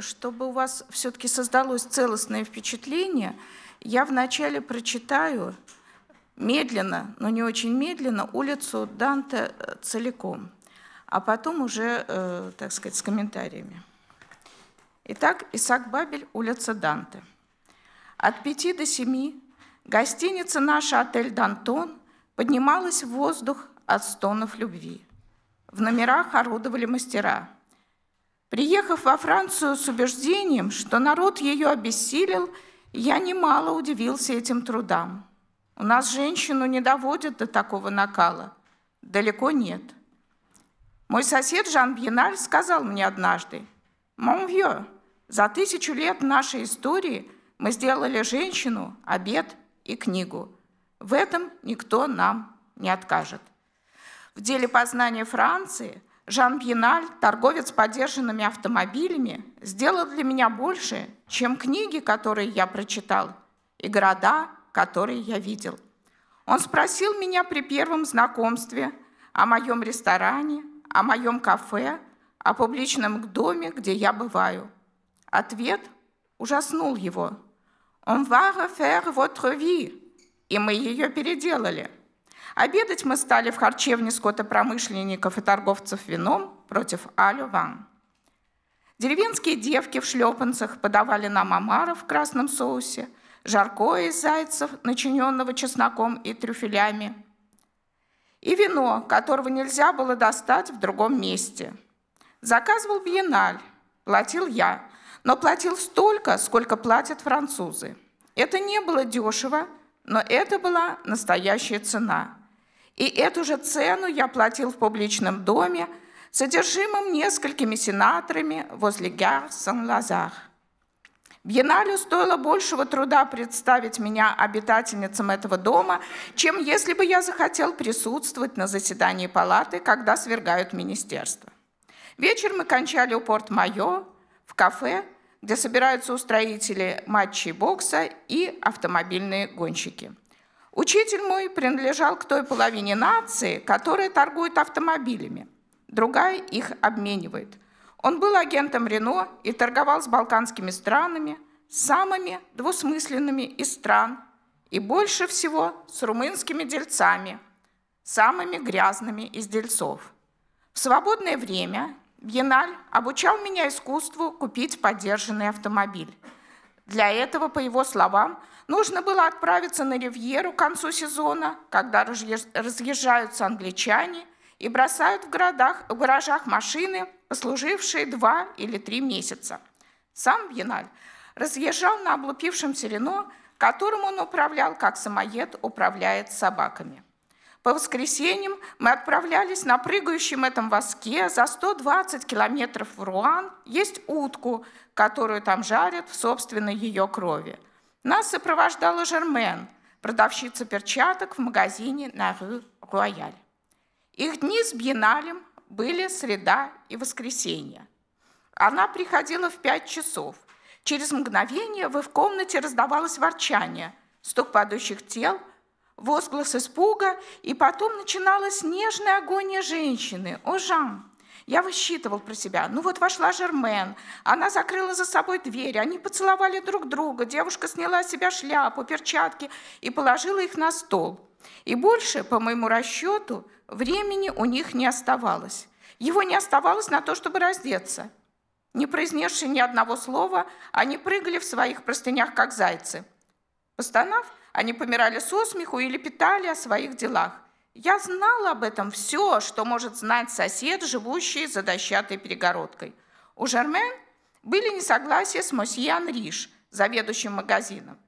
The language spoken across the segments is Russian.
Чтобы у вас все-таки создалось целостное впечатление, я вначале прочитаю медленно, но не очень медленно, улицу Данте э, целиком а потом уже, э, так сказать, с комментариями. Итак, Исаак Бабель, улица Данте. От пяти до семи гостиница «Наша отель Дантон» поднималась в воздух от стонов любви. В номерах орудовали мастера. Приехав во Францию с убеждением, что народ ее обессилил, я немало удивился этим трудам. У нас женщину не доводят до такого накала. Далеко нет – мой сосед Жан Бьеналь сказал мне однажды, «Монвье, за тысячу лет нашей истории мы сделали женщину, обед и книгу. В этом никто нам не откажет». В деле познания Франции Жан Бьеналь, торговец подержанными автомобилями, сделал для меня больше, чем книги, которые я прочитал, и города, которые я видел. Он спросил меня при первом знакомстве о моем ресторане, о моем кафе, о публичном доме, где я бываю. Ответ ужаснул его. «On va refaire votre vie», и мы ее переделали. Обедать мы стали в харчевне скотопромышленников и торговцев вином против Алю Ван. Деревенские девки в шлепанцах подавали нам омара в красном соусе, жаркое из зайцев, начиненного чесноком и трюфелями – и вино, которого нельзя было достать в другом месте. Заказывал Биенналь, платил я, но платил столько, сколько платят французы. Это не было дешево, но это была настоящая цена. И эту же цену я платил в публичном доме, содержимом несколькими сенаторами возле Гар Сан-Лазар. Биеннале стоило большего труда представить меня обитательницам этого дома, чем если бы я захотел присутствовать на заседании палаты, когда свергают министерство. Вечер мы кончали у Порт-Майо, в кафе, где собираются устроители матчей бокса и автомобильные гонщики. Учитель мой принадлежал к той половине нации, которая торгует автомобилями. Другая их обменивает – он был агентом Рено и торговал с балканскими странами, самыми двусмысленными из стран, и больше всего с румынскими дельцами, самыми грязными из дельцов. В свободное время Бьеналь обучал меня искусству купить подержанный автомобиль. Для этого, по его словам, нужно было отправиться на Ривьеру к концу сезона, когда разъезжаются англичане и бросают в, городах, в гаражах машины – служивший два или три месяца. Сам Бьеналь разъезжал на облупившемся Рено, которым он управлял, как самоед управляет собаками. По воскресеньям мы отправлялись на прыгающем этом воске за 120 километров в Руан есть утку, которую там жарят в собственной ее крови. Нас сопровождала Жермен, продавщица перчаток в магазине на Рю Рояль. Их дни с Биенналем были среда и воскресенье. Она приходила в пять часов. Через мгновение в их комнате раздавалось ворчание, стук падающих тел, возглас испуга, и потом начиналась нежная агония женщины. «О, Жан!» Я высчитывал про себя. Ну вот вошла Жермен, она закрыла за собой дверь, они поцеловали друг друга, девушка сняла с себя шляпу, перчатки и положила их на стол. И больше, по моему расчету, времени у них не оставалось. Его не оставалось на то, чтобы раздеться. Не произнесши ни одного слова, они прыгали в своих простынях, как зайцы. Постанав, они помирали со смеху или питали о своих делах. Я знала об этом все, что может знать сосед, живущий за дощатой перегородкой. У Жермен были несогласия с мосье Анриш, заведующим магазином.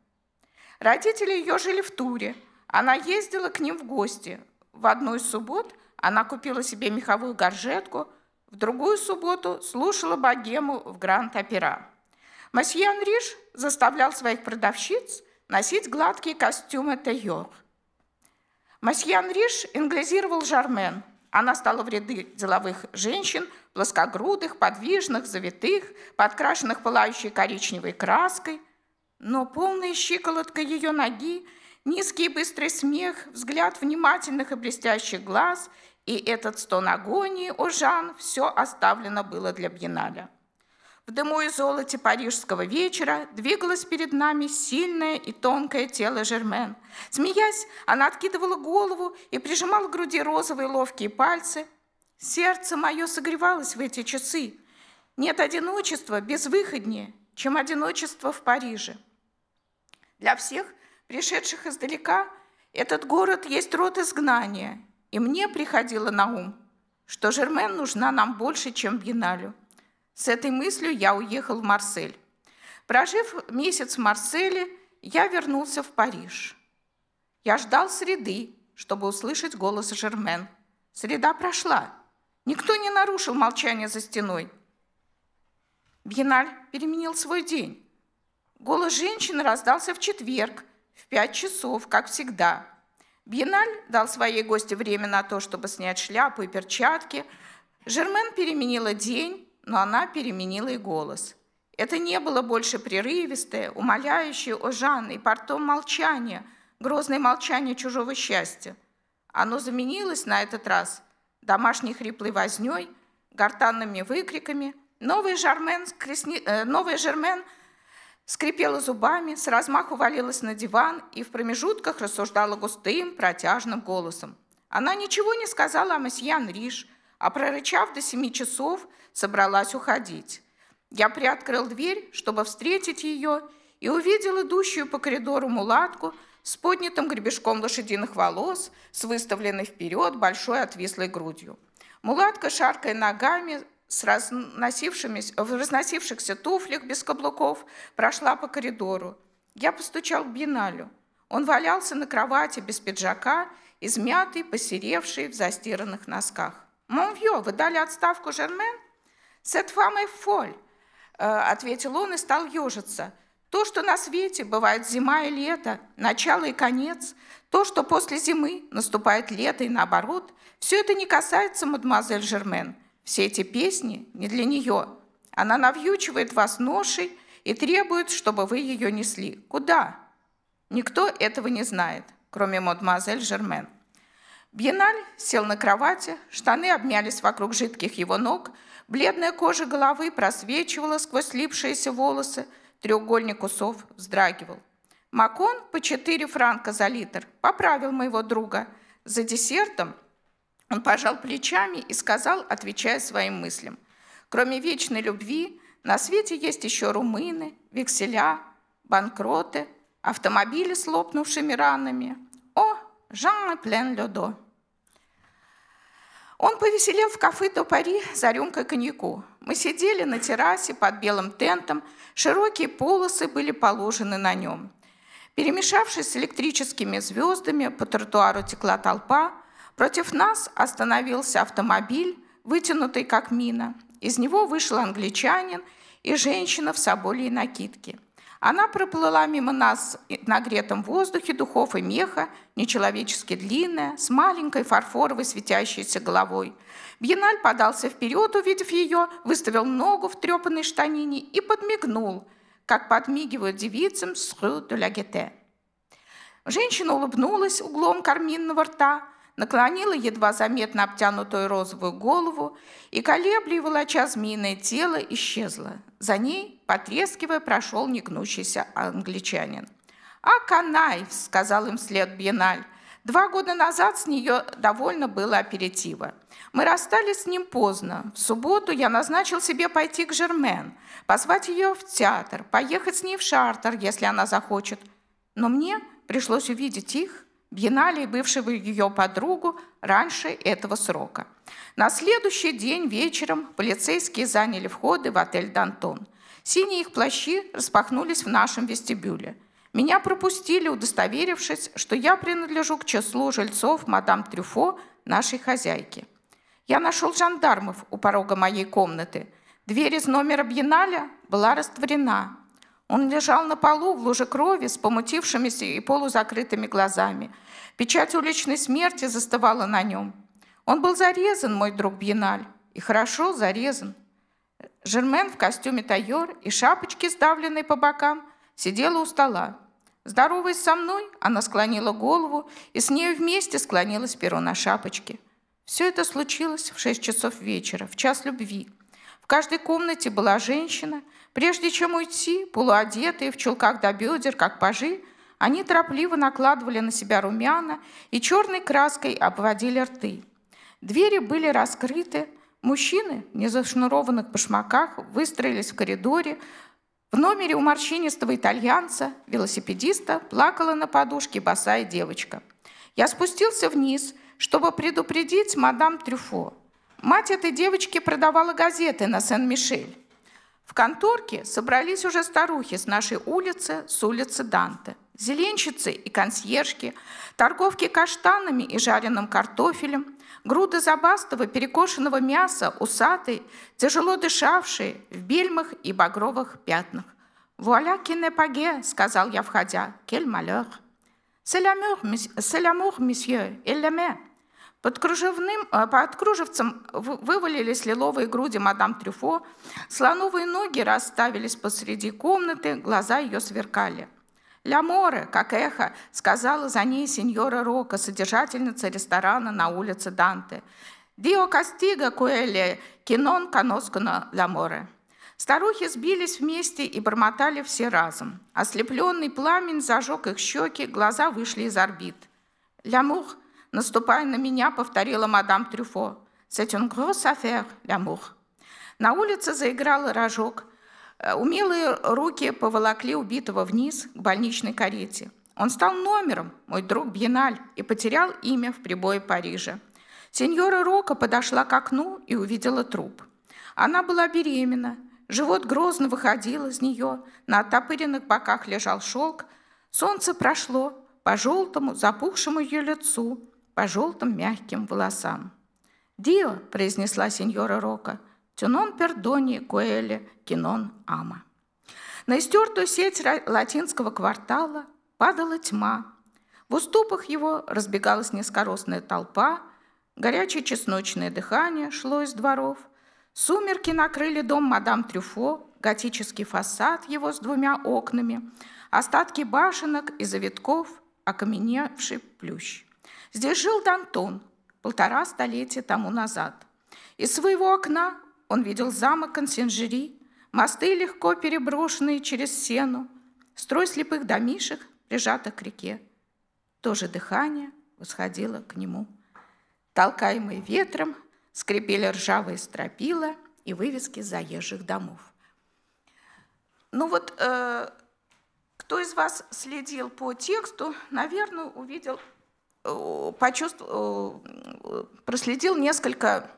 Родители ее жили в Туре – она ездила к ним в гости. В одну из суббот она купила себе меховую горжетку, в другую субботу слушала богему в Гранд-Опера. Масье Анриш заставлял своих продавщиц носить гладкие костюмы Тейор. Масье Анриш инглизировал Жармен. Она стала в ряды деловых женщин, плоскогрудых, подвижных, завитых, подкрашенных пылающей коричневой краской. Но полная щиколотка ее ноги – Низкий и быстрый смех, взгляд внимательных и блестящих глаз и этот стон агонии, о Жан, все оставлено было для Бьенналя. В дыму и золоте парижского вечера двигалось перед нами сильное и тонкое тело Жермен. Смеясь, она откидывала голову и прижимала к груди розовые ловкие пальцы. Сердце мое согревалось в эти часы. Нет одиночества безвыходнее, чем одиночество в Париже. Для всех – пришедших издалека, этот город есть род изгнания. И мне приходило на ум, что Жермен нужна нам больше, чем Биналю. С этой мыслью я уехал в Марсель. Прожив месяц в Марселе, я вернулся в Париж. Я ждал среды, чтобы услышать голос Жермен. Среда прошла. Никто не нарушил молчание за стеной. Бьеналь переменил свой день. Голос женщины раздался в четверг, Пять часов, как всегда. Бьеналь дал своей гости время на то, чтобы снять шляпу и перчатки. Жермен переменила день, но она переменила и голос. Это не было больше прерывистое, умоляющее о Жанне и портом молчание, грозное молчание чужого счастья. Оно заменилось на этот раз домашней хриплой вознёй, гортанными выкриками. Новый Жермен, кресни... э, новый Жермен – скрипела зубами, с размаху валилась на диван и в промежутках рассуждала густым, протяжным голосом. Она ничего не сказала о месье Анриш, а прорычав до семи часов, собралась уходить. Я приоткрыл дверь, чтобы встретить ее, и увидел идущую по коридору мулатку с поднятым гребешком лошадиных волос, с выставленной вперед большой отвислой грудью. Мулатка, шаркая ногами, с в разносившихся туфлях без каблуков прошла по коридору. Я постучал к Биналю. Он валялся на кровати без пиджака, измятый, посеревший в застиранных носках. «Монвьё, вы дали отставку Жермен?» «Сет фамой фоль», э, — ответил он и стал ежиться. «То, что на свете бывает зима и лето, начало и конец, то, что после зимы наступает лето и наоборот, все это не касается мадемуазель Жермен. Все эти песни не для нее. Она навьючивает вас ношей и требует, чтобы вы ее несли. Куда? Никто этого не знает, кроме мадемуазель Жермен. Бьеналь сел на кровати, штаны обмялись вокруг жидких его ног, бледная кожа головы просвечивала сквозь слипшиеся волосы, треугольник усов вздрагивал. Макон по 4 франка за литр поправил моего друга. За десертом он пожал плечами и сказал, отвечая своим мыслям, «Кроме вечной любви, на свете есть еще румыны, векселя, банкроты, автомобили с лопнувшими ранами. О, Жан Плен Людо!» Он повеселел в кафе до Пари за рюмкой коньяку. Мы сидели на террасе под белым тентом, широкие полосы были положены на нем. Перемешавшись с электрическими звездами, по тротуару текла толпа, Против нас остановился автомобиль, вытянутый как мина. Из него вышел англичанин и женщина в соболе и накидке. Она проплыла мимо нас в нагретом воздухе духов и меха, нечеловечески длинная, с маленькой фарфоровой светящейся головой. Бьеналь подался вперед, увидев ее, выставил ногу в трепанной штанине и подмигнул, как подмигивают девицам с рю де ла Женщина улыбнулась углом карминного рта, наклонила едва заметно обтянутую розовую голову, и колебли, волоча змеиное тело, исчезло За ней, потрескивая, прошел негнущийся англичанин. «А канай сказал им вслед Бьеналь. Два года назад с нее довольно было аперитива. Мы расстались с ним поздно. В субботу я назначил себе пойти к Жермен, позвать ее в театр, поехать с ней в шартер, если она захочет. Но мне пришлось увидеть их Биеннале и бывшего ее подругу раньше этого срока. На следующий день вечером полицейские заняли входы в отель «Дантон». Синие их плащи распахнулись в нашем вестибюле. Меня пропустили, удостоверившись, что я принадлежу к числу жильцов мадам Трюфо, нашей хозяйки. Я нашел жандармов у порога моей комнаты. Дверь из номера Бьенналя была растворена, он лежал на полу в луже крови с помутившимися и полузакрытыми глазами. Печать уличной смерти застывала на нем. Он был зарезан, мой друг Бьеналь, и хорошо зарезан. Жермен в костюме тайор и шапочке, сдавленной по бокам, сидела у стола. Здороваясь со мной, она склонила голову, и с нею вместе склонилась перо на шапочке. Все это случилось в шесть часов вечера, в час любви. В каждой комнате была женщина – Прежде чем уйти, полуодетые, в чулках до бедер, как пажи, они торопливо накладывали на себя румяна и черной краской обводили рты. Двери были раскрыты, мужчины в незашнурованных башмаках выстроились в коридоре, в номере у морщинистого итальянца, велосипедиста, плакала на подушке босая девочка. Я спустился вниз, чтобы предупредить мадам Трюфо. Мать этой девочки продавала газеты на Сен-Мишель. В конторке собрались уже старухи с нашей улицы, с улицы Данте. Зеленщицы и консьержки, торговки каштанами и жареным картофелем, груды забастого перекошенного мяса, усатый, тяжело дышавшие, в бельмах и багровых пятнах. «Вуаля кинепаге», — сказал я, входя, «кель малер». «Селямур, месье, элеме», под, кружевным, э, под кружевцем вывалились лиловые груди мадам Трюфо, слоновые ноги расставились посреди комнаты, глаза ее сверкали. «Ля море», как эхо, сказала за ней сеньора Рока, содержательница ресторана на улице Данте. «Дио Кастиго Куэле, кинон каноскано ля море». Старухи сбились вместе и бормотали все разом. Ослепленный пламень зажег их щеки, глаза вышли из орбит. «Лямур», Наступая на меня», — повторила мадам Трюфо. «C'est une grosse affaire, На улице заиграл рожок. Э, умелые руки поволокли убитого вниз к больничной карете. Он стал номером, мой друг Бьеналь, и потерял имя в прибое Парижа. Сеньора Рока подошла к окну и увидела труп. Она была беременна. Живот грозно выходил из нее. На оттопыренных боках лежал шелк. Солнце прошло по желтому, запухшему ее лицу по желтым мягким волосам. «Дио», — произнесла сеньора Рока, — «тюнон пердони куэле кинон ама». На истертую сеть латинского квартала падала тьма. В уступах его разбегалась низкоростная толпа, горячее чесночное дыхание шло из дворов. Сумерки накрыли дом мадам Трюфо, готический фасад его с двумя окнами, остатки башенок и завитков, окаменевший плющ. Здесь жил Дантон полтора столетия тому назад. Из своего окна он видел замок Консенжери, мосты, легко переброшенные через сену, строй слепых домишек, прижатых к реке. Тоже дыхание восходило к нему. Толкаемые ветром скрипели ржавые стропила и вывески заезжих домов. Ну вот, э, кто из вас следил по тексту, наверное, увидел Э, почувств, э, проследил несколько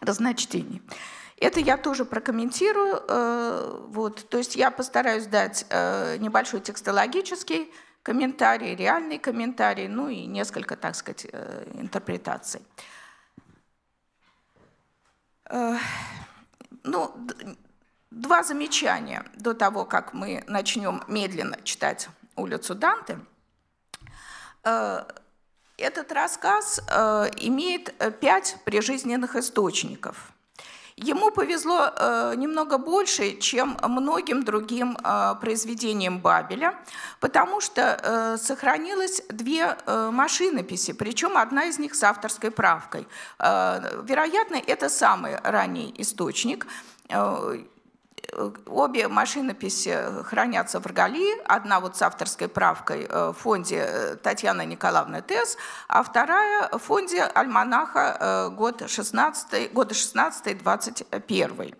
разночтений. Это я тоже прокомментирую. Э, вот. То есть я постараюсь дать небольшой текстологический комментарий, реальный комментарий, ну и несколько, так сказать, интерпретаций. Ну, два замечания до того, как мы начнем медленно читать улицу Данте. Этот рассказ э, имеет э, пять прижизненных источников. Ему повезло э, немного больше, чем многим другим э, произведениям Бабеля, потому что э, сохранилось две э, машинописи, причем одна из них с авторской правкой. Э, вероятно, это самый ранний источник. Э, Обе машинописи хранятся в РГАЛИ. Одна вот с авторской правкой э, в фонде э, Татьяны Николаевны Тес, а вторая в фонде «Альманаха» э, год 16, года 16-21.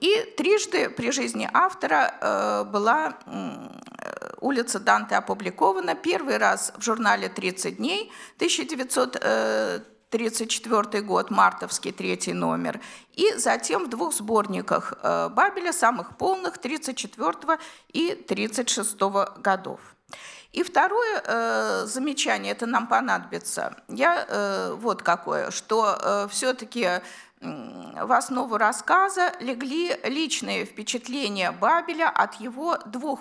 И трижды при жизни автора была улица Данте опубликована. Первый раз в журнале «30 дней» 1900 34 год, мартовский третий номер. И затем в двух сборниках э, Бабеля, самых полных, 34 и 36 годов. И второе э, замечание, это нам понадобится, я э, вот какое, что э, все-таки э, в основу рассказа легли личные впечатления Бабеля от его двух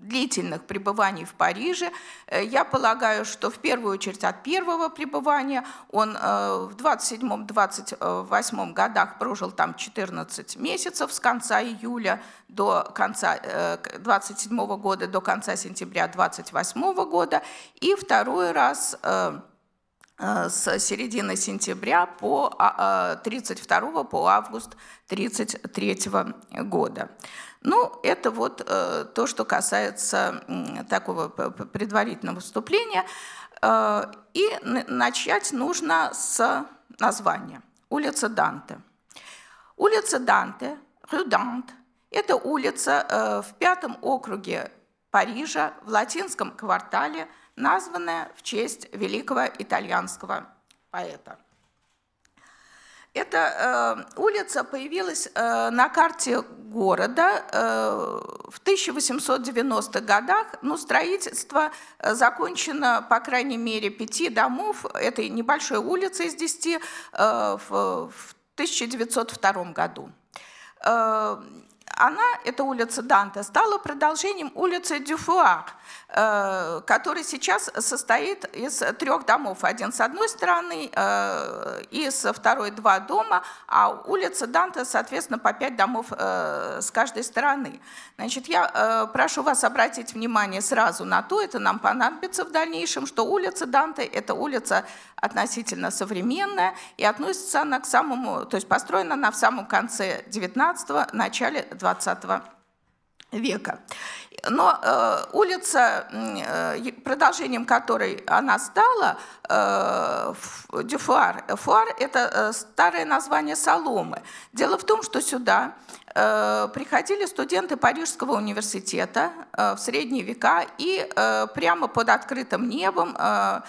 длительных пребываний в Париже. Э, я полагаю, что в первую очередь от первого пребывания он э, в 27-28 годах прожил там 14 месяцев с конца июля до конца 27 э, года до конца сентября 28 года и второй раз с середины сентября по 32 а, по август 33 года. Ну, это вот э, то, что касается э, такого предварительного вступления. Э, и начать нужно с названия. Улица Данте. Улица Данте, Рюдант, это улица э, в пятом округе Парижа в латинском квартале, названная в честь великого итальянского поэта – эта э, улица появилась э, на карте города э, в 1890-х годах. но ну, строительство э, закончено, по крайней мере, пяти домов этой небольшой улицы из десяти э, в, в 1902 году э, она, эта улица Данте, стала продолжением улицы Дюфуар, э, который сейчас состоит из трех домов. Один с одной стороны э, и со второй два дома, а улица Данте, соответственно, по пять домов э, с каждой стороны. Значит, я прошу вас обратить внимание сразу на то, это нам понадобится в дальнейшем, что улица Данте – это улица относительно современная и относится она к самому, то есть построена она в самом конце 19 начале 20 века. Но э, улица, э, продолжением которой она стала, э, Дюфуар. Э, Фуар – это э, старое название соломы. Дело в том, что сюда э, приходили студенты Парижского университета э, в средние века и э, прямо под открытым небом э,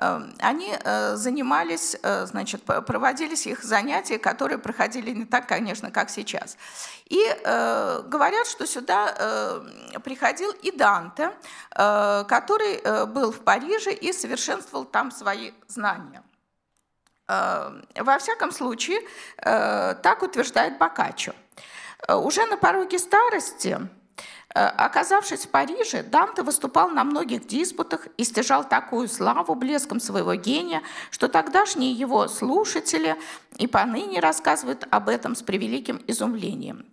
Эм, они э, занимались, э, значит, проводились их занятия, которые проходили не так, конечно, как сейчас. И э, говорят, что сюда приходил и Данте, который был в Париже и совершенствовал там свои знания. Эм, во всяком случае, так утверждает Бокаччо. Уже на пороге старости Э, оказавшись в Париже, Данте выступал на многих диспутах и стяжал такую славу блеском своего гения, что тогдашние его слушатели и поныне рассказывают об этом с превеликим изумлением.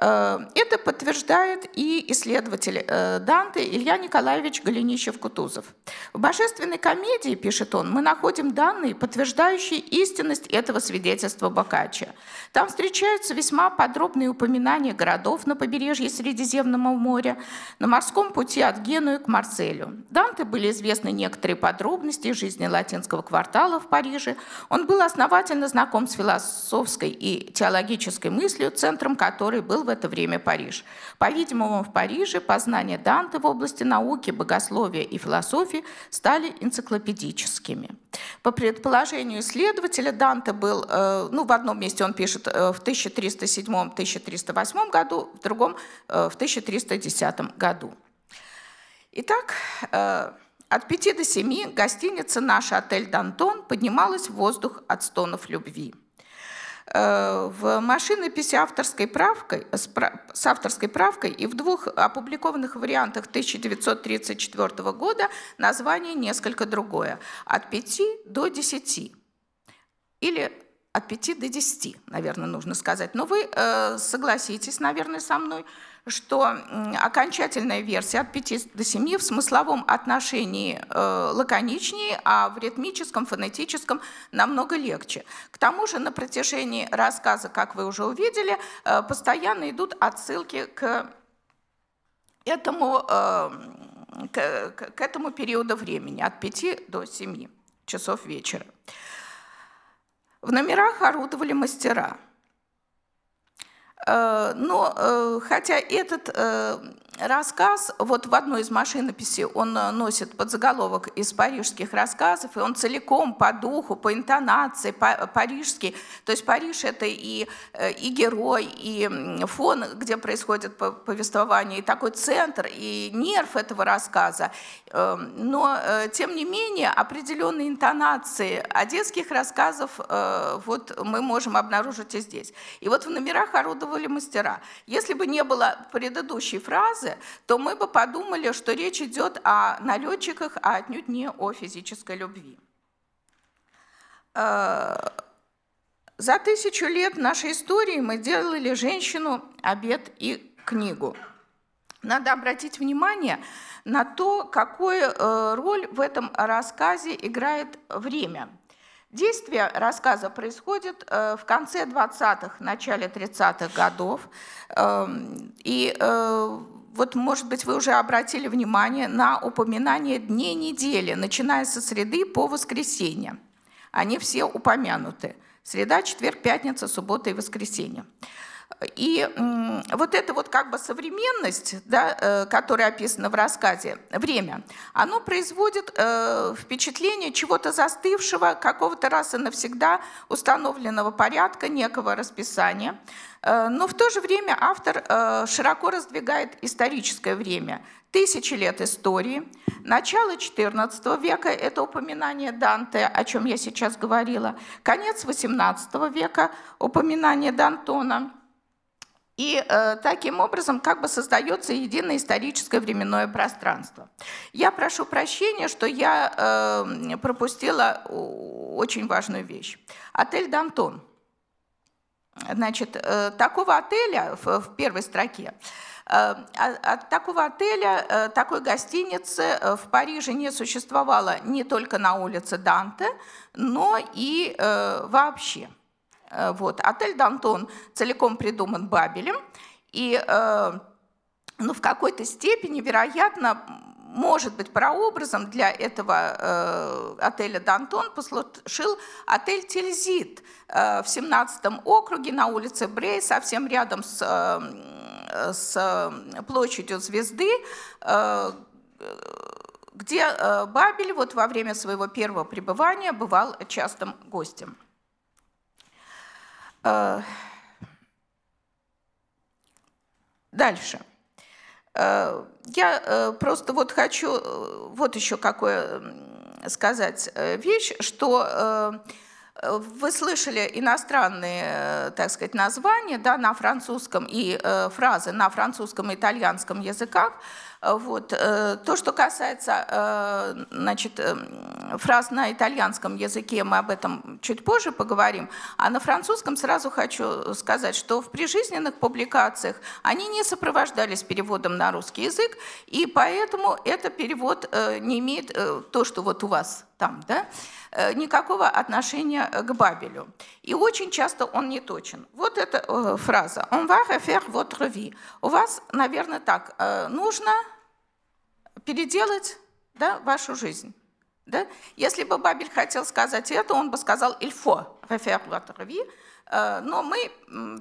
Э, это подтверждает и исследователь э, Данте Илья Николаевич Голенищев-Кутузов. В «Божественной комедии», пишет он, мы находим данные, подтверждающие истинность этого свидетельства Бокаччо. Там встречаются весьма подробные упоминания городов на побережье Средиземного моря, на морском пути от Генуи к Марселю. Данте были известны некоторые подробности жизни латинского квартала в Париже. Он был основательно знаком с философской и теологической мыслью, центром которой был в это время Париж. По-видимому, в Париже познания Данте в области науки, богословия и философии стали энциклопедическими. По предположению исследователя, Данте был, э, ну, в одном месте он пишет э, в 1307-1308 году, в другом э, в 1310 году. Итак, от пяти до семи гостиница «Наш отель Дантон» поднималась в воздух от стонов любви – Э, в машинописи авторской правкой, с авторской правкой и в двух опубликованных вариантах 1934 года название несколько другое – от 5 до 10 или от 5 до 10, наверное, нужно сказать. Но вы э, согласитесь, наверное, со мной, что окончательная версия от 5 до 7 в смысловом отношении э, лаконичнее, а в ритмическом, фонетическом намного легче. К тому же на протяжении рассказа, как вы уже увидели, э, постоянно идут отсылки к этому, э, к, этому периоду времени от 5 до 7 часов вечера. В номерах орудовали мастера – Э, но э, хотя этот э, рассказ, вот в одной из машинописей он э, носит подзаголовок из парижских рассказов, и он целиком по духу, по интонации по, э, парижский. То есть Париж — это и, э, и герой, и фон, где происходит повествование, и такой центр, и нерв этого рассказа. Эм, но, тем не менее, определенные интонации одесских рассказов вот мы можем обнаружить и здесь. И вот в номерах орудовали мастера. Если бы не было предыдущей фразы, фразы, то мы бы подумали, что речь идет о налетчиках, а отнюдь не о физической любви. Э, за тысячу лет нашей истории мы делали женщину обед и книгу. Надо обратить внимание на то, какую э, роль в этом рассказе играет время. Действие рассказа происходит э, в конце 20-х, начале 30-х годов. Эм, и вот, может быть, вы уже обратили внимание на упоминание дней недели, начиная со среды по воскресенье. Они все упомянуты. Среда, четверг, пятница, суббота и воскресенье. И вот эта вот как бы современность, да, э, которая описана в рассказе, время, оно производит э, впечатление чего-то застывшего, какого-то раз и навсегда установленного порядка, некого расписания. Э, но в то же время автор широко раздвигает историческое время. Тысячи лет истории, начало XIV века – это упоминание Данте, о чем я сейчас говорила, конец XVIII века – упоминание Дантона – и э, таким образом как бы создается единое историческое временное пространство. Я прошу прощения, что я э, пропустила очень важную вещь. Отель «Дантон». Значит, э, такого отеля в, в первой строке э, а, от такого отеля, э, такой гостиницы э, в Париже не существовало не только на улице Данте, но и вообще. Э, вот. Отель «Дантон» целиком придуман Бабелем, и э, ну, в какой-то степени, вероятно, может быть, прообразом для этого э, отеля «Дантон» послужил отель «Тильзит» в 17 округе на улице Брей, совсем рядом с, с площадью «Звезды», где Бабель вот во время своего первого пребывания бывал частым гостем. А, дальше. А, я э, просто вот хочу э, вот еще какое сказать э, вещь, что вы слышали иностранные, так сказать, названия да, на французском и фразы на французском и итальянском языках, вот. Э, то, что касается э, значит, эм, фраз на итальянском языке, мы об этом чуть позже поговорим. А на французском сразу хочу сказать, что в прижизненных публикациях они не сопровождались переводом на русский язык, и поэтому этот перевод э, не имеет то, что вот у вас там, да, никакого отношения к Бабелю. И очень часто он не точен. Вот эта фраза «on va refaire votre vie». У вас, наверное, так, нужно переделать да, вашу жизнь. Да? Если бы Бабель хотел сказать это, он бы сказал «Ильфо рефер э, но мы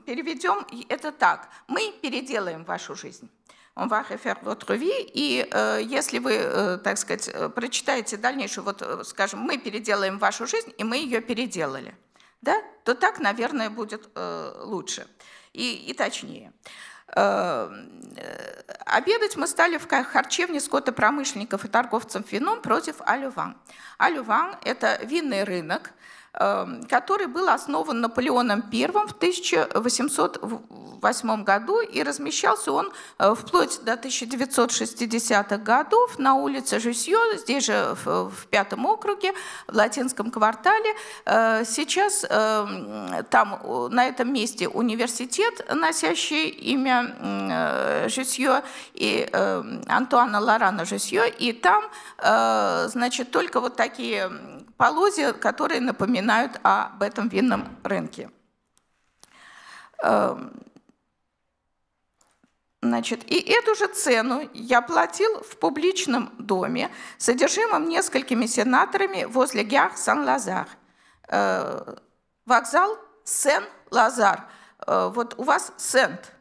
переведем это так. Мы переделаем вашу жизнь. Он va refaire votre и э, если вы, э, так сказать, э, прочитаете дальнейшую, вот, э, скажем, мы переделаем вашу жизнь, и мы ее переделали, да, то так, наверное, будет э, лучше и, и точнее. Э, Э, обедать мы стали в харчевне скотопромышленников и торговцам вином против Алюван. Алюван – это винный рынок, Эм, который был основан Наполеоном I в 1808 году, и размещался он э, вплоть до 1960-х годов на улице Жюсье, здесь же в пятом округе, в латинском квартале. Э, сейчас э, там, на этом месте университет, носящий имя Жюсье, и Антуана Лорана Жюсье, и там, значит, только вот такие полозья, которые напоминают об этом винном рынке. Эм, значит, и эту же цену я платил в публичном доме, содержимом несколькими сенаторами возле Гях Сан-Лазар. Э, вокзал Сен-Лазар. Э, вот у вас Сент.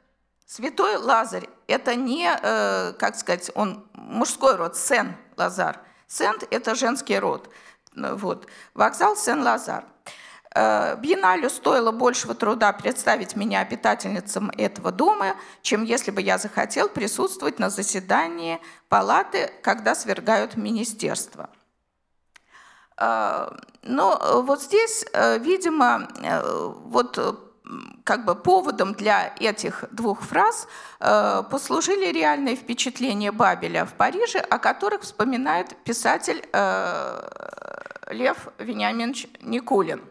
Святой Лазарь – это не, э, как сказать, он мужской род, Сен-Лазар. Сент – это женский род. Э, вот. Вокзал Сен-Лазар. Э, Биенналю стоило большего труда представить меня обитательницам этого дома, чем если бы я захотел присутствовать на заседании палаты, когда свергают министерство. Э, но вот здесь, видимо, вот как бы поводом для этих двух фраз послужили реальные впечатления Бабеля в Париже, о которых вспоминает писатель Лев Вениаминович Никулин.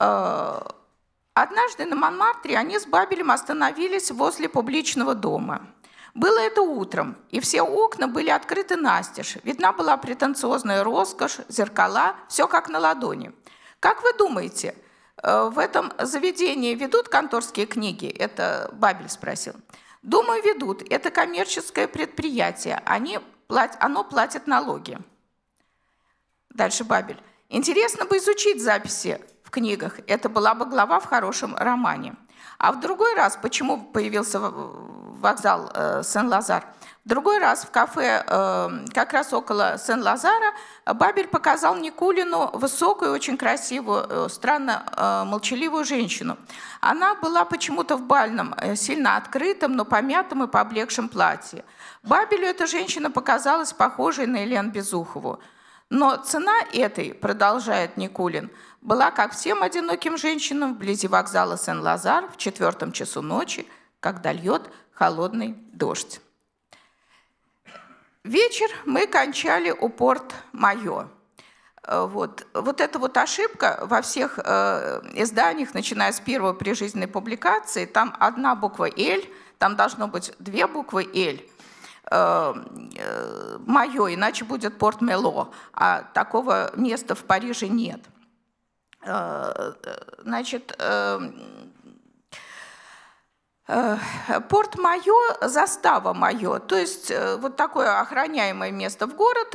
Э, однажды на Монмартре они с Бабелем остановились возле публичного дома. Было это утром, и все окна были открыты настежь. Видна была претенциозная роскошь, зеркала, все как на ладони. Как вы думаете, э, в этом заведении ведут конторские книги? Это Бабель спросил. Думаю, ведут. Это коммерческое предприятие. Они Оно платит налоги. Дальше Бабель. Интересно бы изучить записи в книгах. Это была бы глава в хорошем романе. А в другой раз, почему появился вокзал э, Сен-Лазар? В другой раз в кафе, э, как раз около Сен-Лазара, Бабель показал Никулину высокую, очень красивую, э, странно молчаливую женщину. Она была почему-то в бальном, сильно открытом, но помятом и поблекшем платье. Бабелю эта женщина показалась похожей на Елену Безухову. Но цена этой, продолжает Никулин, была, как всем одиноким женщинам, вблизи вокзала Сен-Лазар в четвертом часу ночи, когда льет холодный дождь. Вечер мы кончали у порт Майо. Э, вот. вот эта вот ошибка во всех э, изданиях, начиная с первой прижизненной публикации, там одна буква «Л», там должно быть две буквы «Л», Э, мое, иначе будет порт Мело, а такого места в Париже нет. Э, э, значит, Порт Майо, застава Майо, то есть вот такое охраняемое место в город,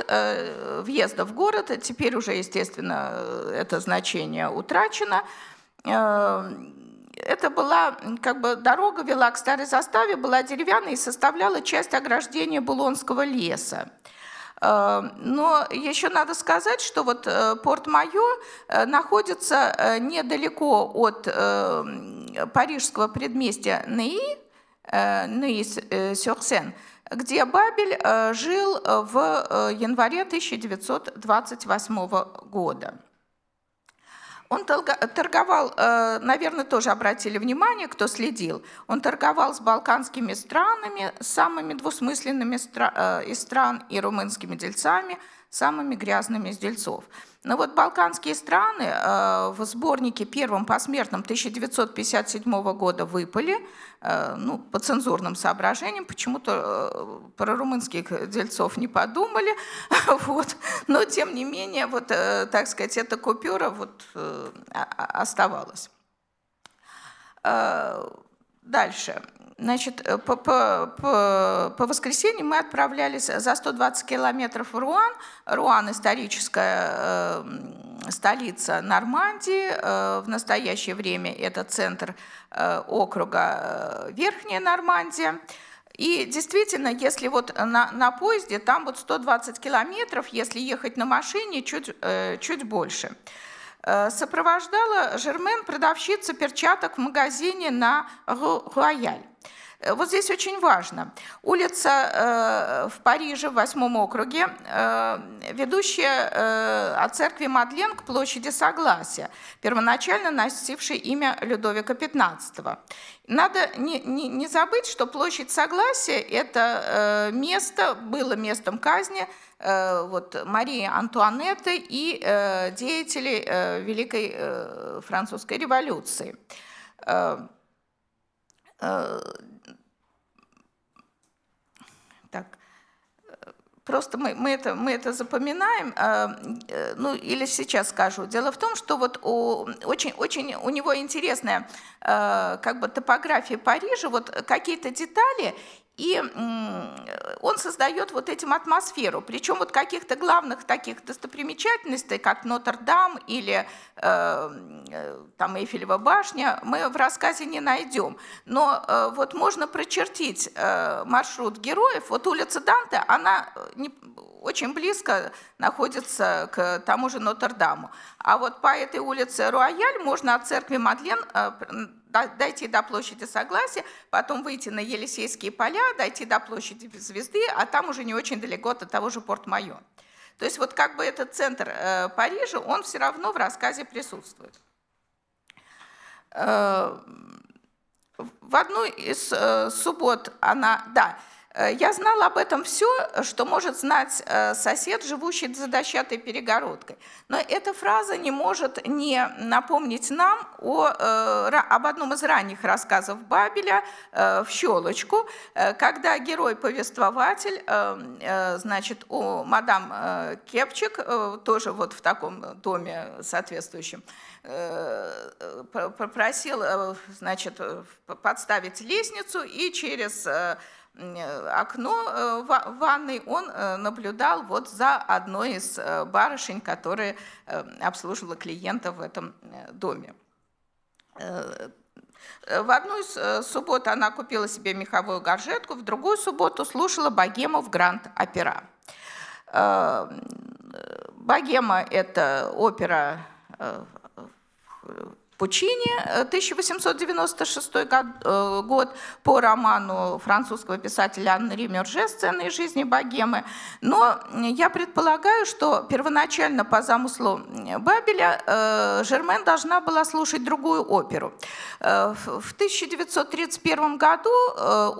въезда в город, теперь уже, естественно, это значение утрачено это была как бы дорога вела к старой заставе, была деревянной и составляла часть ограждения Булонского леса. Э, но еще надо сказать, что вот э, Порт-Майо э, находится недалеко от парижского предместья Неи, Неи-Сюрсен, где Бабель жил в январе 1928 года. Он торговал, э, наверное, тоже обратили внимание, кто следил, он торговал с балканскими странами, самыми двусмысленными э, из стран и румынскими дельцами, самыми грязными из дельцов. Но ну вот балканские страны э, в сборнике первым посмертным 1957 года выпали, э, ну, по цензурным соображениям, почему-то э, про румынских дельцов не подумали, вот. но тем не менее, вот, так сказать, эта купюра вот оставалась. Дальше. Значит, э, по, по, по, по воскресеньям мы отправлялись за 120 километров в Руан. Руан – историческая э, столица Нормандии. Э, в настоящее время это центр э, округа э, Верхняя Нормандия. И действительно, если вот на, на поезде, там вот 120 километров, если ехать на машине, чуть, э, чуть больше э, сопровождала Жермен продавщица перчаток в магазине на Рояль. Э, вот здесь очень важно. Улица э, в Париже, в восьмом округе, э, ведущая от церкви Мадлен к площади Согласия, первоначально носившей имя Людовика XV. Надо не забыть, что площадь Согласия – это место, было местом казни вот, Марии Антуанетты и деятелей Великой Французской революции Просто мы, мы, это, мы это запоминаем, а, э, ну или сейчас скажу. Дело в том, что вот у, очень, очень у него интересная э, как бы топография Парижа, вот какие-то детали, и он создает вот этим атмосферу. Причем вот каких-то главных таких достопримечательностей, как Нотр-Дам или э, там Эйфелева башня, мы в рассказе не найдем. Но э, вот можно прочертить э, маршрут героев. Вот улица Данте, она э, не, очень близко находится к тому же Нотр-Даму. А вот по этой улице Руаяль можно от церкви Мадлен э, дойти до площади Согласия, потом выйти на Елисейские поля, дойти до площади Звезды, а там уже не очень далеко от того же Порт-Майо. То есть вот как бы этот центр э, Парижа, он все равно в рассказе присутствует. Э, в одну из э, суббот она, да, Э, я знала об этом все, что может знать э, сосед, живущий за дощатой перегородкой. Но эта фраза не может не напомнить нам о, э, об одном из ранних рассказов Бабеля «В щелочку», когда герой-повествователь, значит, у мадам Кепчик, тоже вот в таком доме соответствующем, попросил, значит, подставить лестницу и через Э, окно э, ванной, он э, наблюдал вот за одной из барышень, которая обслуживала клиента в этом доме. В одну из суббот она купила себе меховую горжетку, в другую субботу слушала богему в Гранд-Опера. Богема – это опера Пучини, 1896 э, э, год, по роману французского писателя Анны Римерже «Сцены жизни богемы». Но я предполагаю, что первоначально по замыслу Бабеля э, Жермен должна была слушать другую оперу. В 1931 году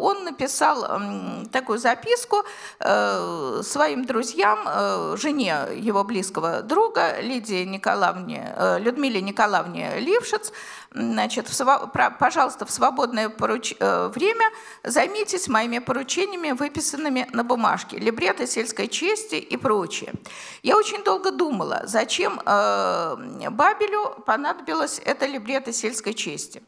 он написал такую записку своим друзьям, жене его близкого друга Лидии Николаевне, Людмиле Николаевне Ливш, Пишец, значит, в, пожалуйста, в свободное поруч... Э, время займитесь моими поручениями, выписанными на бумажке, либретто сельской чести и прочее. Я очень долго думала, зачем э, Бабелю понадобилось это либретто сельской чести.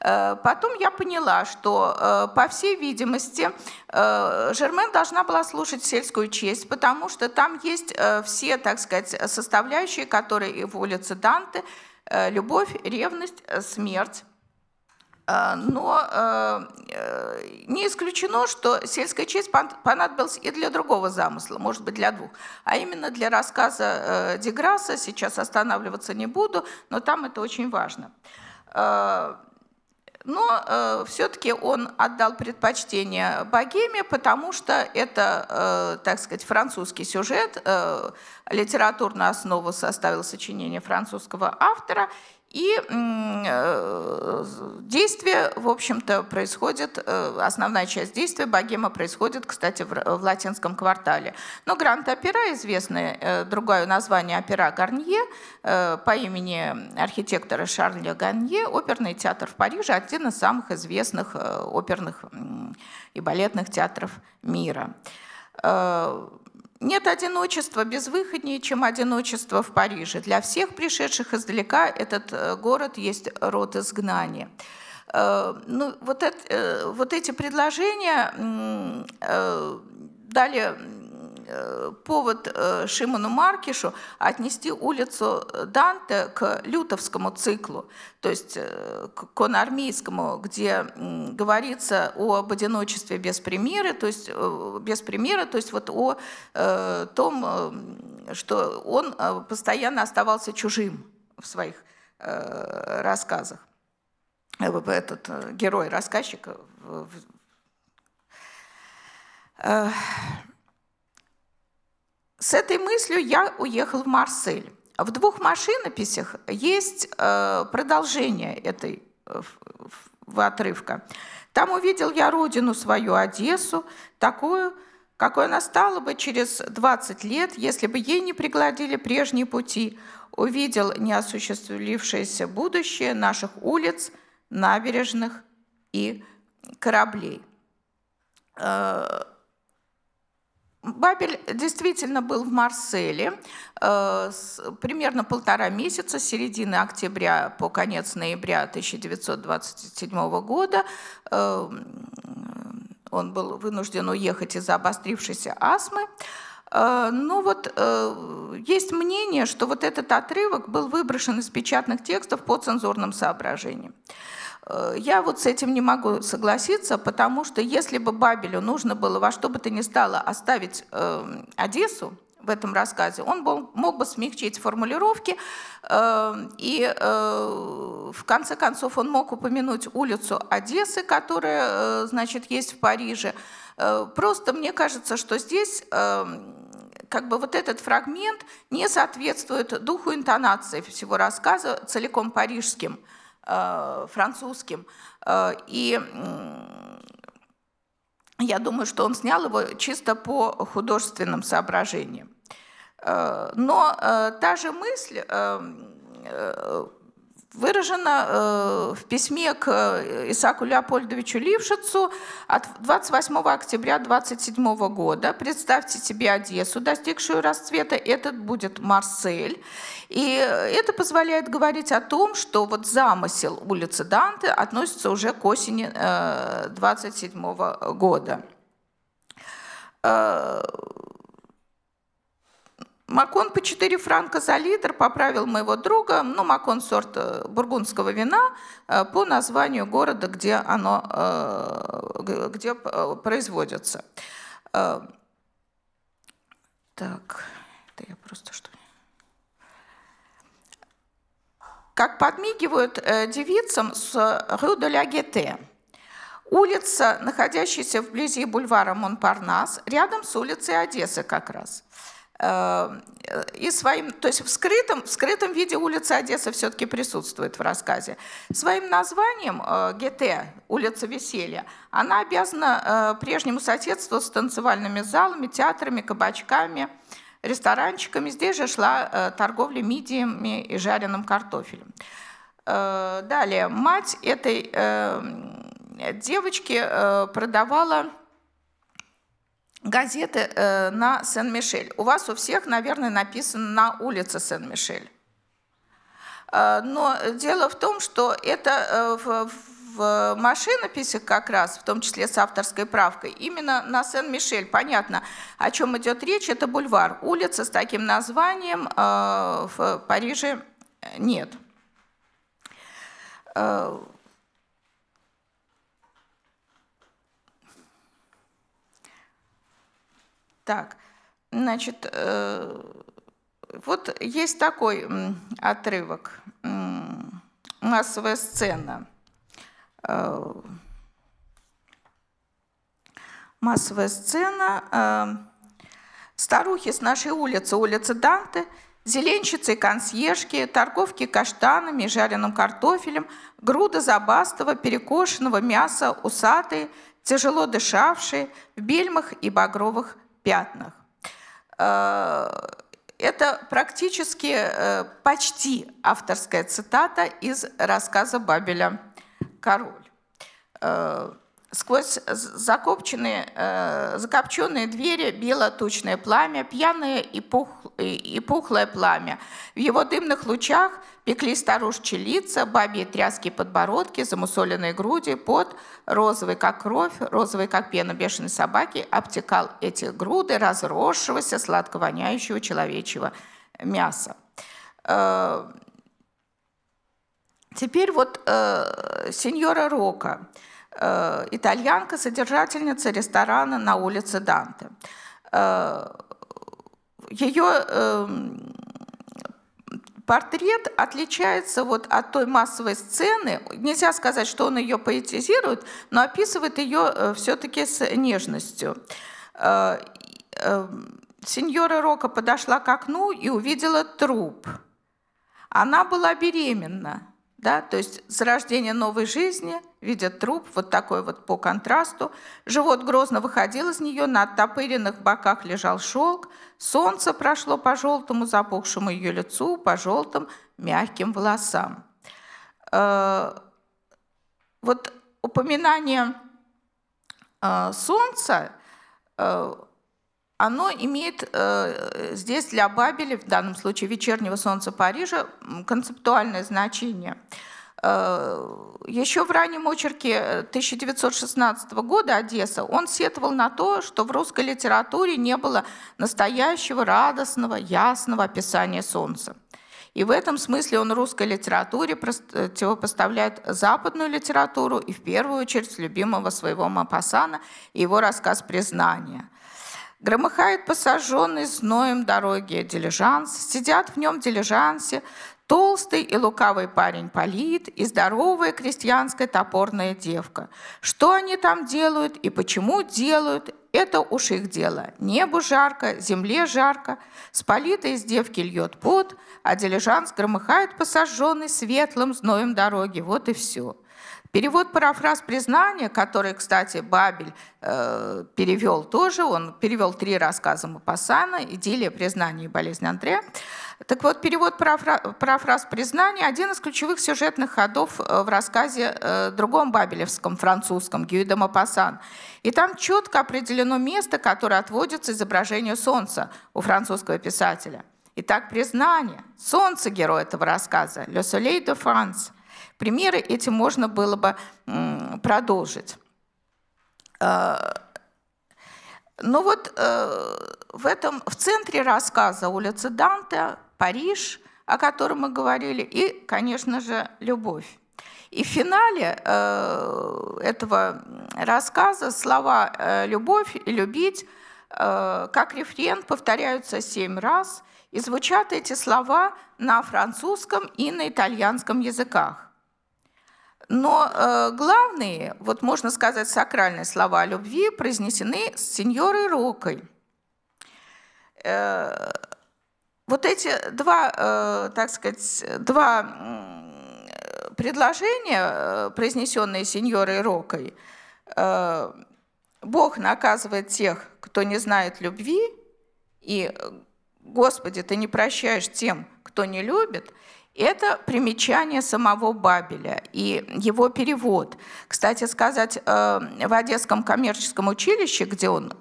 Э, потом я поняла, что, э, по всей видимости, Жермен должна была слушать сельскую честь, потому что там есть все, так сказать, составляющие, которые и в улице Данте, Э, любовь, ревность, э, смерть. Э, но не исключено, что сельская честь понадобилась и для другого замысла, может быть, для двух. А именно для рассказа Деграсса, сейчас останавливаться не буду, но там это очень важно но э, все-таки он отдал предпочтение богеме, потому что это, э, так сказать, французский сюжет, э, литературную основу составил сочинение французского автора, и э, действие, в общем-то, происходит, э, основная часть действия богема происходит, кстати, в, в латинском квартале. Но Гранд Опера, известное э, другое название опера Гарнье, по имени архитектора Шарля Гарнье, оперный театр в Париже, один из самых известных оперных и балетных театров мира. Нет одиночества безвыходнее, чем одиночество в Париже. Для всех пришедших издалека этот э, город есть род изгнания. Э, ну, вот, это, э, вот эти предложения дали Э, повод э, Шимону Маркишу отнести улицу э, Данте к лютовскому циклу, то есть к конармейскому, где говорится об одиночестве без примеры, то есть без примера, то есть вот о том, что он постоянно оставался чужим в своих рассказах. Этот герой-рассказчик в с этой мыслью я уехал в Марсель. В двух машинописях есть э, продолжение этой э, в отрывка. Там увидел я родину свою, Одессу, такую, какой она стала бы через 20 лет, если бы ей не пригладили прежние пути. Увидел неосуществившееся будущее наших улиц, набережных и кораблей. Э, Бабель действительно был в Марселе э, примерно полтора месяца, с середины октября по конец ноября 1927 года. Эм, он был вынужден уехать из-за обострившейся астмы. Э, Но ну вот э, есть мнение, что вот этот отрывок был выброшен из печатных текстов по цензурным соображениям. Э, я вот с этим не могу согласиться, потому что если бы Бабелю нужно было во что бы то ни стало оставить эм, Одессу в этом рассказе, он был, мог бы смягчить формулировки, э, и э, в конце концов он мог упомянуть улицу Одессы, которая, э, значит, есть в Париже. Э, просто мне кажется, что здесь... Э, как бы вот этот фрагмент не соответствует духу интонации всего рассказа целиком парижским. Э, французским. Э, и я думаю, что он снял его чисто по художественным соображениям. Э, но та же мысль выражено э, в письме к э, Исаку Леопольдовичу Лившицу от 28 октября 27 года. Представьте себе Одессу, достигшую расцвета, этот будет Марсель. И это позволяет говорить о том, что вот замысел улицы Данте относится уже к осени 27 э, года Макон по 4 франка за литр поправил моего друга, ну, Макон сорт э, бургундского вина, э, по названию города, где оно э, где производится. Так, это я просто что Как подмигивают девицам с Rue de la Gaîté. Улица, находящаяся вблизи бульвара Монпарнас, рядом с улицей Одессы как раз – Эм, э, и своим, то есть в скрытом, в скрытом виде улица Одесса все-таки присутствует в рассказе. Своим названием э, ГТ, улица Веселья, она обязана э, прежнему соседству с танцевальными залами, театрами, кабачками, ресторанчиками. Здесь же шла торговля мидиями и жареным картофелем. Далее, мать этой эм, девочки продавала газеты э, на Сен-Мишель. У вас у всех, наверное, написано на улице Сен-Мишель. Э, но дело в том, что это э, в, в машинописи как раз, в том числе с авторской правкой, именно на Сен-Мишель. Понятно, о чем идет речь. Это бульвар. Улица с таким названием э, в Париже нет. Э, Так, значит, э, вот есть такой отрывок. Массовая сцена. Э, массовая сцена. Э, старухи с нашей улицы, улицы Данте, зеленщицы и консьержки, торговки каштанами и жареным картофелем, груда забастого, перекошенного мяса, усатые, тяжело дышавшие, в бельмах и багровых пятнах. Э, это практически э, почти авторская цитата из рассказа Бабеля «Король». Э, сквозь закопченные, двери било тучное пламя, пьяное и пухлое пламя. В его дымных лучах – Пекли старушечьи лица, бабьи тряски подбородки, замусоленные груди, под розовый, как кровь, розовый, как пена бешеной собаки, обтекал эти груды разросшегося, сладко воняющего человечьего мяса. Э, теперь вот э, сеньора Рока, э, итальянка, содержательница ресторана на улице Данте. Э, ее э, эм, портрет отличается вот от той массовой сцены. Нельзя сказать, что он ее поэтизирует, но описывает ее э, все-таки с нежностью. Э, эм, сеньора Рока подошла к окну и увидела труп. Она была беременна, да, то есть с зарождение новой жизни – видят труп, вот такой вот по контрасту. Живот грозно выходил из нее, на оттопыренных боках лежал шелк. Солнце прошло по желтому запухшему ее лицу, по желтым мягким волосам. Э, вот упоминание э, солнца, э, оно имеет здесь для Бабеля, в данном случае вечернего солнца Парижа, концептуальное значение – Э, Еще в раннем очерке 1916 э, года «Одесса» он сетовал на то, что в русской литературе не было настоящего, радостного, ясного описания солнца. И в этом смысле он русской литературе э, противопоставляет западную литературу и в первую очередь любимого своего Мапасана и его рассказ «Признание». Громыхает посаженный зноем дороги дилижанс, сидят в нем дилижансе Толстый и лукавый парень Полит и здоровая крестьянская топорная девка. Что они там делают и почему делают, это уж их дело. Небу жарко, земле жарко, с Полита из девки льет пот, а дилижанс громыхает по сожженной светлым зноем дороги. Вот и все. Перевод парафраз признания, который, кстати, Бабель э, перевел тоже, он перевел три рассказа Мапасана «Идиллия, признание и болезнь Андрея», так вот, перевод парафраз признания – один из ключевых сюжетных ходов э, в рассказе э, другом бабелевском, французском, Гюи де Мапасан. И там четко определено место, которое отводится изображению солнца у французского писателя. Итак, признание. Солнце – герой этого рассказа. «Le soleil de France». Примеры этим можно было бы продолжить. Э, Но ну вот э, в этом в центре рассказа улицы Данте Париж, о котором мы говорили, и, конечно же, любовь. И в финале э, этого рассказа слова э, «любовь» и «любить» э, как рефрен повторяются семь раз, и звучат эти слова на французском и на итальянском языках. Но э, главные, вот можно сказать, сакральные слова любви произнесены с сеньорой Рокой. Э, вот эти два, э, так сказать, два предложения, э, произнесенные сеньорой Рокой, э, Бог наказывает тех, кто не знает любви, и «Господи, ты не прощаешь тем, кто не любит», это примечание самого Бабеля и его перевод. Кстати сказать, в Одесском коммерческом училище, где он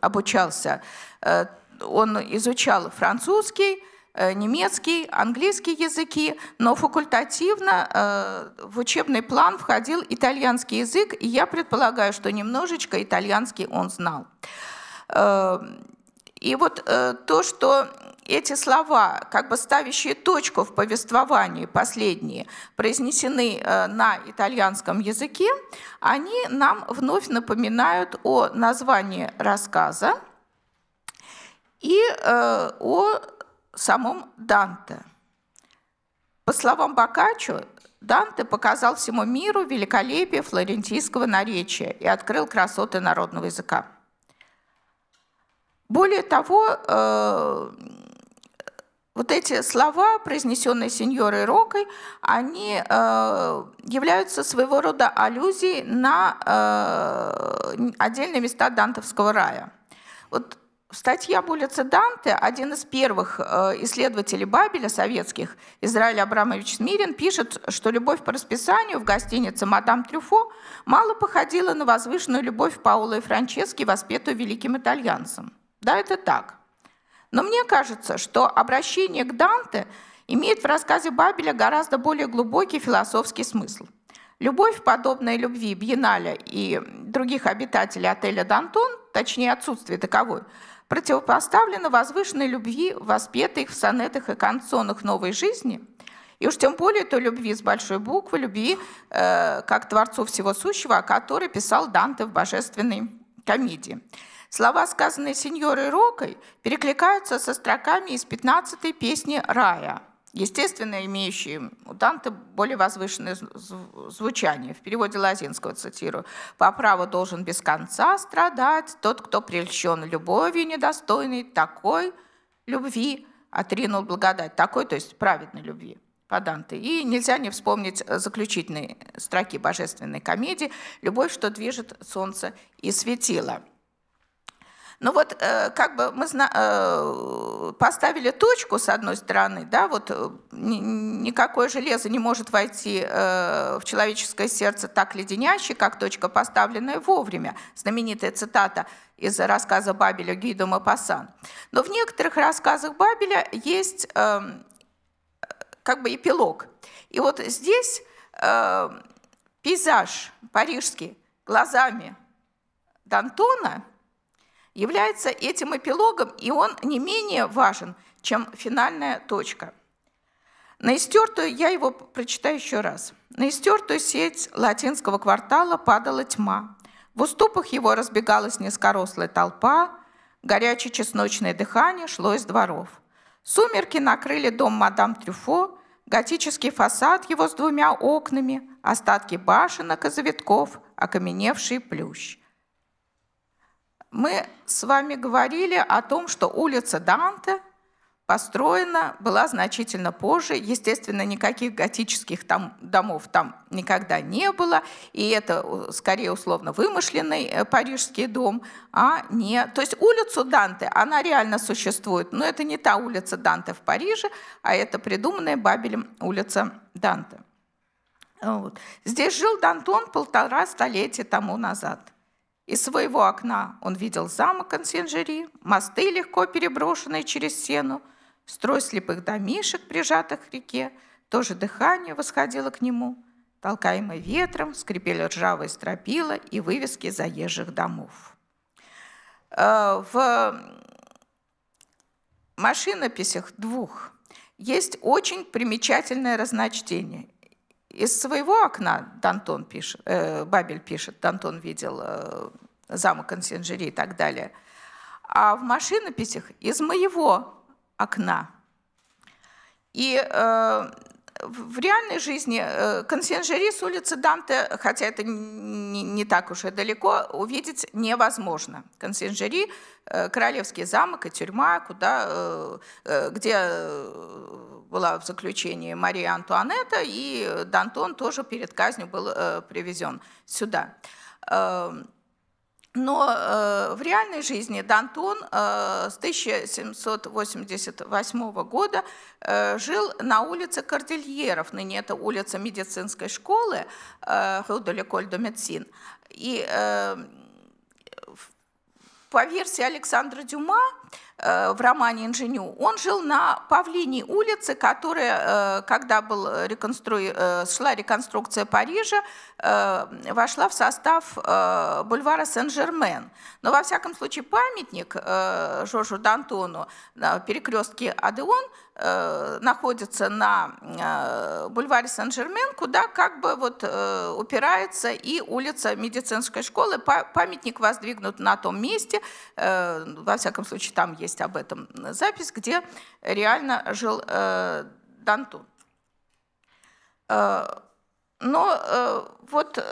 обучался, он изучал французский, э, немецкий, английский языки, но факультативно э, в учебный план входил итальянский язык, и я предполагаю, что немножечко итальянский он знал. Э, и вот то, что эти слова, как бы ставящие точку в повествовании последние, произнесены на итальянском языке, они нам вновь напоминают о названии рассказа, и э, о самом Данте. По словам Бокаччо, Данте показал всему миру великолепие флорентийского наречия и открыл красоты народного языка. Более того, э, вот эти слова, произнесенные сеньорой Рокой, они э, являются своего рода аллюзией на э, отдельные места дантовского рая. Вот Статья Булица Данте, один из первых э, исследователей Бабеля советских, Израиль Абрамович Смирин, пишет, что любовь по расписанию в гостинице «Мадам Трюфо» мало походила на возвышенную любовь Паула и Франчески, воспетую великим итальянцем. Да, это так. Но мне кажется, что обращение к Данте имеет в рассказе Бабеля гораздо более глубокий философский смысл. Любовь, подобная любви Бьенналя и других обитателей отеля «Дантон», точнее отсутствие таковой – противопоставлена возвышенной любви, воспетой в сонетах и концонах новой жизни, и уж тем более той любви с большой буквы, любви э, как Творцу Всего Сущего, о которой писал Данте в «Божественной комедии». Слова, сказанные сеньорой Рокой, перекликаются со строками из 15-й песни «Рая», естественно, имеющие мутанты более возвышенное звучание. В переводе Лазинского цитирую. «По праву должен без конца страдать тот, кто прельщен любовью недостойный такой любви отринул благодать». Такой, то есть праведной любви по И нельзя не вспомнить заключительные строки божественной комедии «Любовь, что движет солнце и светило». Ну вот э, как бы мы э, поставили точку, с одной стороны, да, вот э, никакое железо не может войти в человеческое сердце так леденяще, как точка, поставленная вовремя. Знаменитая цитата из рассказа Бабеля Гида Мапасан. Но в некоторых рассказах Бабеля есть как бы эпилог. И вот здесь пейзаж парижский глазами Дантона – является этим эпилогом, и он не менее важен, чем финальная точка. На истертую, я его прочитаю еще раз. На истертую сеть латинского квартала падала тьма. В уступах его разбегалась низкорослая толпа, горячее чесночное дыхание шло из дворов. Сумерки накрыли дом мадам Трюфо, готический фасад его с двумя окнами, остатки башенок и завитков, окаменевший плющ мы с вами говорили о том, что улица Данте построена была значительно позже. Естественно, никаких готических там, домов там никогда не было. И это скорее условно вымышленный э, парижский дом, а не... То есть улицу Данте, она реально существует, но это не та улица Данте в Париже, а это придуманная Бабелем улица Данте. Вот. Здесь жил Дантон полтора столетия тому назад. Из своего окна он видел замок Ансенжери, мосты, легко переброшенные через сену, строй слепых домишек, прижатых к реке, тоже дыхание восходило к нему. Толкаемый ветром скрипели ржавые стропила и вывески заезжих домов. Э, в машинописях двух есть очень примечательное разночтение. Из своего окна Дантон пишет, э, Бабель пишет, Дантон видел э, замок Консенжери и так далее. А в машинописях из моего окна. И э, в реальной жизни э, консьержери с улицы Данте, хотя это не, не так уж и далеко, увидеть невозможно. Консьержери э, – королевский замок и тюрьма, куда, э, где была в заключении Мария Антуанетта, и Дантон тоже перед казнью был привезен сюда. Эм, но э, в реальной жизни Дантон э, с 1788 года э, жил на улице Кордильеров, ныне это улица медицинской школы, э, Рудоликоль до Медсин. И э, по версии Александра Дюма, Э, в романе «Инженю», он жил на Павлине улице, которая, э, когда был реконструи... Э, шла реконструкция Парижа, вошла в состав бульвара Сен-Жермен. Но, во всяком случае, памятник Жоржу Д'Антону на перекрестке Адеон Э, находится на э, бульваре Сен-Жермен, куда как бы вот э, упирается и улица медицинской школы. Памятник воздвигнут на том месте, во всяком случае там есть об этом запись, где реально жил Дантун. Но вот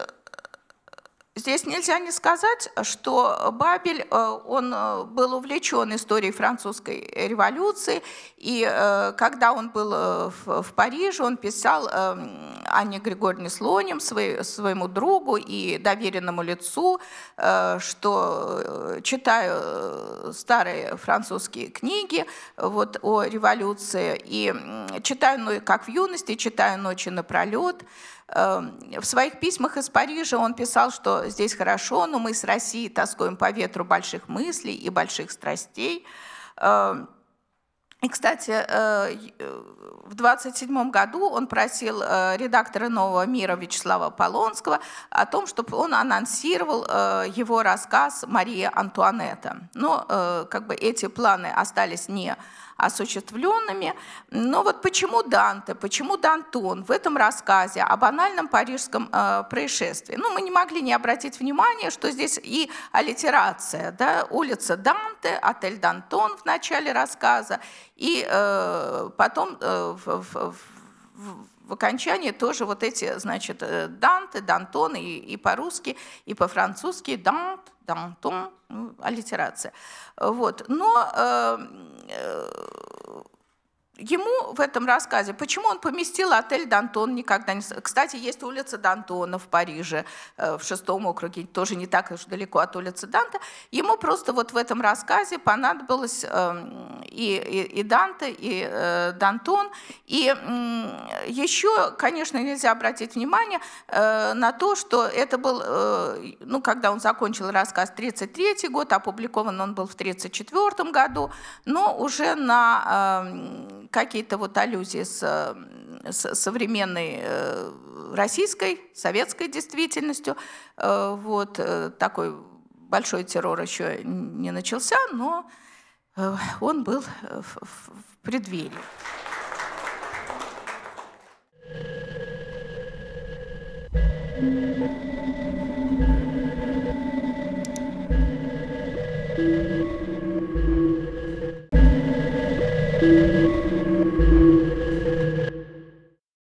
Здесь нельзя не сказать, что Бабель, э, он э, был увлечен историей французской революции, и э, когда он был в Париже, он писал Анне Григорьевне Слоним, своему другу и доверенному лицу, что читаю старые французские книги вот, о революции, и читаю, ну, как в юности, читаю «Ночи напролет», Эм, в своих письмах из Парижа он писал, что здесь хорошо, но мы с Россией тоскуем по ветру больших мыслей и больших страстей. Эм, и, кстати, э, э, в 27 году он просил э, редактора «Нового мира» Вячеслава Полонского о том, чтобы он анонсировал его рассказ «Мария Антуанетта». Но как бы эти планы остались не осуществленными. Но вот почему Данте, почему Дантон в этом рассказе о банальном парижском э, происшествии? Ну, мы не могли не обратить внимание, что здесь и аллитерация, да, улица Данте, отель Дантон в начале рассказа, и э, потом э, в, в, в в окончании тоже вот эти, значит, э, Данте, Дантон и, и по-русски, и по-французски дант, дантон, ну, аллитерация. Вот. Но э, э, ему в этом рассказе, почему он поместил отель Дантон никогда не... Кстати, есть улица Дантона в Париже, э, в шестом округе, тоже не так уж далеко от улицы Данта. Ему просто вот в этом рассказе понадобилось эм, и, и, и Данте, и э, Дантон. И э, еще, конечно, нельзя обратить внимание э, на то, что это был, э, ну, когда он закончил рассказ, 33 год, опубликован он был в 34 году, но уже на э, какие-то вот аллюзии с, э, с современной э, российской, советской действительностью. Э, вот такой большой террор еще не начался, но он был в преддверии. thank you